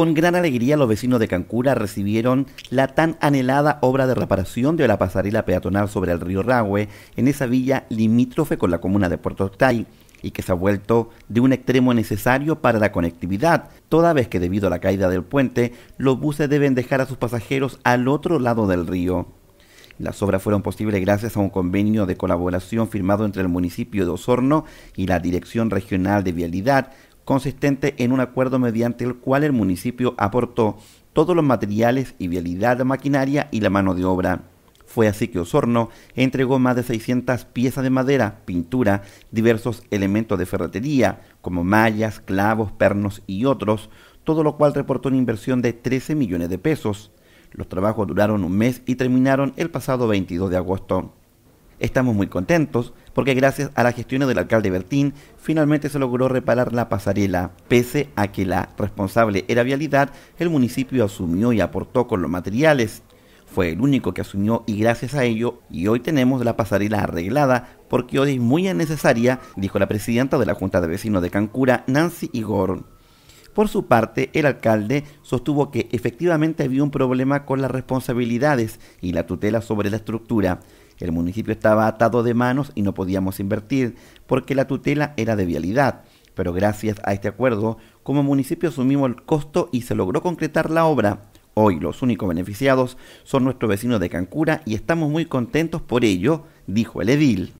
Con gran alegría los vecinos de Cancura recibieron la tan anhelada obra de reparación de la pasarela peatonal sobre el río Rahue en esa villa limítrofe con la comuna de Puerto Octay y que se ha vuelto de un extremo necesario para la conectividad, toda vez que debido a la caída del puente, los buses deben dejar a sus pasajeros al otro lado del río. Las obras fueron posibles gracias a un convenio de colaboración firmado entre el municipio de Osorno y la Dirección Regional de Vialidad, consistente en un acuerdo mediante el cual el municipio aportó todos los materiales y vialidad, de maquinaria y la mano de obra. Fue así que Osorno entregó más de 600 piezas de madera, pintura, diversos elementos de ferretería, como mallas, clavos, pernos y otros, todo lo cual reportó una inversión de 13 millones de pesos. Los trabajos duraron un mes y terminaron el pasado 22 de agosto. Estamos muy contentos porque gracias a la gestión del alcalde Bertín finalmente se logró reparar la pasarela. Pese a que la responsable era vialidad, el municipio asumió y aportó con los materiales. Fue el único que asumió y gracias a ello, y hoy tenemos la pasarela arreglada porque hoy es muy necesaria, dijo la presidenta de la Junta de Vecinos de Cancura, Nancy Igor. Por su parte, el alcalde sostuvo que efectivamente había un problema con las responsabilidades y la tutela sobre la estructura. El municipio estaba atado de manos y no podíamos invertir porque la tutela era de vialidad. Pero gracias a este acuerdo, como municipio asumimos el costo y se logró concretar la obra. Hoy los únicos beneficiados son nuestros vecinos de Cancura y estamos muy contentos por ello, dijo el edil.